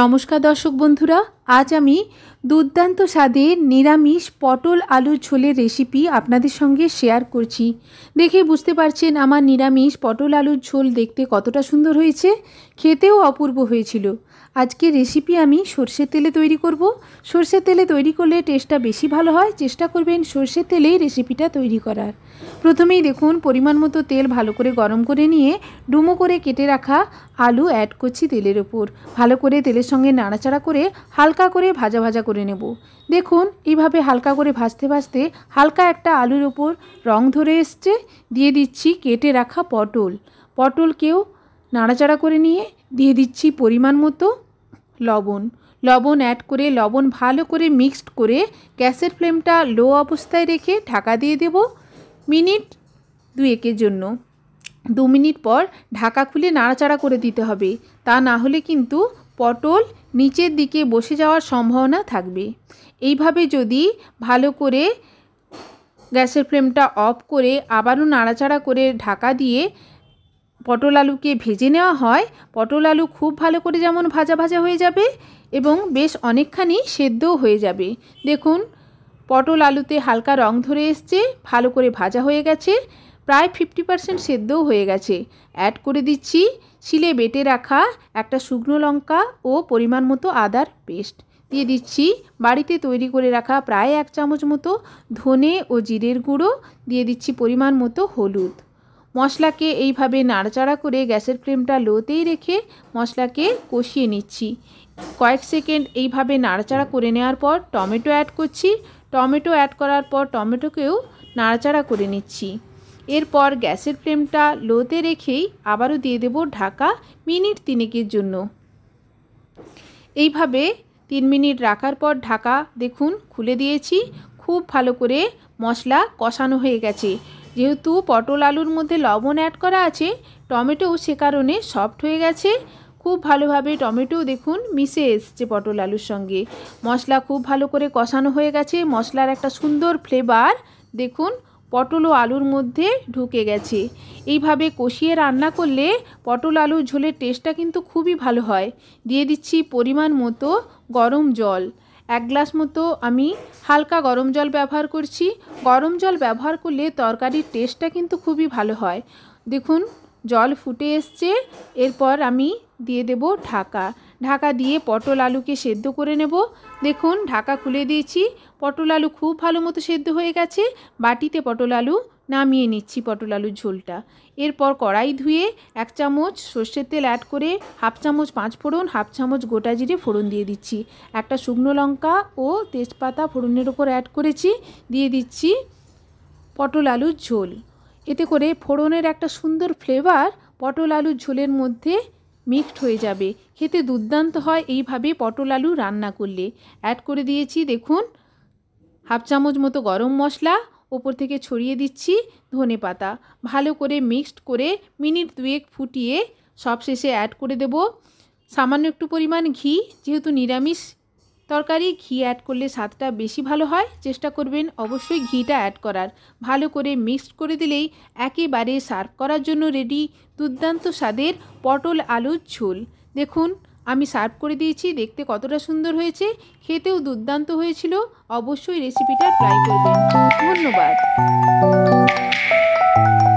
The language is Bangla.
নমস্কার দর্শক বন্ধুরা আজ আমি দুর্দান্ত স্বাদে নিরামিষ পটল আলু ঝোলের রেসিপি আপনাদের সঙ্গে শেয়ার করছি দেখে বুঝতে পারছেন আমার নিরামিষ পটল আলুর ঝোল দেখতে কতটা সুন্দর হয়েছে খেতেও অপূর্ব হয়েছিল আজকে রেসিপি আমি সর্ষের তেলে তৈরি করব সর্ষের তেলে তৈরি করলে টেস্টটা বেশি ভালো হয় চেষ্টা করবেন সর্ষের তেলেই রেসিপিটা তৈরি করার প্রথমেই দেখুন পরিমাণ মতো তেল ভালো করে গরম করে নিয়ে ডুমো করে কেটে রাখা আলু অ্যাড করছি তেলের ওপর ভালো করে তেলের সঙ্গে নাড়াচাড়া করে হালকা করে ভাজা ভাজা করে নেব দেখুন এইভাবে হালকা করে ভাজতে ভাজতে হালকা একটা আলুর ওপর রং ধরে এসছে দিয়ে দিচ্ছি কেটে রাখা পটল পটলকেও নাড়াচাড়া করে নিয়ে দিয়ে দিচ্ছি পরিমাণ মতো লবণ লবণ অ্যাড করে লবণ ভালো করে মিক্সড করে গ্যাসের ফ্লেমটা লো অবস্থায় রেখে ঢাকা দিয়ে দেব মিনিট দুয়েকের জন্য দু মিনিট পর ঢাকা খুলে নাড়াচাড়া করে দিতে হবে তা না হলে কিন্তু পটল নিচের দিকে বসে যাওয়ার সম্ভাবনা থাকবে এইভাবে যদি ভালো করে গ্যাসের ফ্লেমটা অফ করে আবারও নাড়াচাড়া করে ঢাকা দিয়ে পটল আলুকে ভেজে নেওয়া হয় পটল আলু খুব ভালো করে যেমন ভাজা ভাজা হয়ে যাবে এবং বেশ অনেকখানি সেদ্ধও হয়ে যাবে দেখুন পটল আলুতে হালকা রং ধরে এসছে ভালো করে ভাজা হয়ে গেছে প্রায় ফিফটি পারসেন্ট সেদ্ধও হয়ে গেছে অ্যাড করে দিচ্ছি শিলে বেটে রাখা একটা শুকনো লঙ্কা ও পরিমাণ মতো আদার পেস্ট দিয়ে দিচ্ছি বাড়িতে তৈরি করে রাখা প্রায় এক চামচ মতো ধনে ও জিরের গুঁড়ো দিয়ে দিচ্ছি পরিমাণ মতো হলুদ মশলাকে এইভাবে নাড়াচাড়া করে গ্যাসের ফ্লেমটা লোতেই রেখে মশলাকে কষিয়ে নিচ্ছি কয়েক সেকেন্ড এইভাবে নাড়াচাড়া করে নেওয়ার পর টমেটো অ্যাড করছি টমেটো অ্যাড করার পর টমেটোকেও নাড়াচাড়া করে নিচ্ছি এরপর গ্যাসের ফ্লেমটা লোতে রেখেই আবারও দিয়ে দেব ঢাকা মিনিট তিনেকের জন্য এইভাবে তিন মিনিট রাখার পর ঢাকা দেখুন খুলে দিয়েছি খুব ভালো করে মশলা কষানো হয়ে গেছে যেহেতু পটল আলুর মধ্যে লবণ অ্যাড করা আছে টমেটোও সে কারণে সফট হয়ে গেছে খুব ভালোভাবে টমেটো দেখুন মিশে এসছে পটল আলুর সঙ্গে মশলা খুব ভালো করে কষানো হয়ে গেছে মশলার একটা সুন্দর ফ্লেভার দেখুন পটল ও আলুর মধ্যে ঢুকে গেছে এইভাবে কষিয়ে রান্না করলে পটল আলু ঝোলের টেস্টটা কিন্তু খুবই ভালো হয় দিয়ে দিচ্ছি পরিমাণ মতো গরম জল এক গ্লাস মতো আমি হালকা গরম জল ব্যবহার করছি গরম জল ব্যবহার করলে তরকারির টেস্টটা কিন্তু খুবই ভালো হয় দেখুন জল ফুটে এসছে এরপর আমি দিয়ে দেব ঢাকা ঢাকা দিয়ে পটল আলুকে সেদ্ধ করে নেব দেখুন ঢাকা খুলে দিয়েছি পটল আলু খুব ভালো মতো সেদ্ধ হয়ে গেছে বাটিতে পটল আলু নামিয়ে নিচ্ছি পটল আলুর ঝোলটা এরপর কড়াই ধুয়ে এক চামচ সর্ষের তেল অ্যাড করে হাফ চামচ পাঁচ ফোড়ন হাফ চামচ গোটা জিরে ফোড়ন দিয়ে দিচ্ছি একটা শুকনো লঙ্কা ও তেজপাতা ফোড়নের ওপর অ্যাড করেছি দিয়ে দিচ্ছি পটল আলুর ঝোল এতে করে ফোড়নের একটা সুন্দর ফ্লেভার পটল আলুর ঝোলের মধ্যে মিক্সড হয়ে যাবে খেতে দুর্দান্ত হয় এইভাবে পটল আলু রান্না করলে অ্যাড করে দিয়েছি দেখুন হাফ চামচ মতো গরম মশলা ওপর থেকে ছড়িয়ে দিচ্ছি ধনে পাতা ভালো করে মিক্সড করে মিনিট দুয়েক ফুটিয়ে সবশেষে অ্যাড করে দেব সামান্য একটু পরিমাণ ঘি যেহেতু নিরামিষ তরকারি ঘি অ্যাড করলে স্বাদটা বেশি ভালো হয় চেষ্টা করবেন অবশ্যই ঘিটা অ্যাড করার ভালো করে মিক্সড করে দিলেই একেবারে সার্ভ করার জন্য রেডি দুর্দান্ত স্বাদের পটল আলুর ঝোল দেখুন আমি সার্ভ করে দিয়েছি দেখতে কতটা সুন্দর হয়েছে খেতেও দুর্দান্ত হয়েছিল অবশ্যই রেসিপিটা ট্রাই করবেন ধন্যবাদ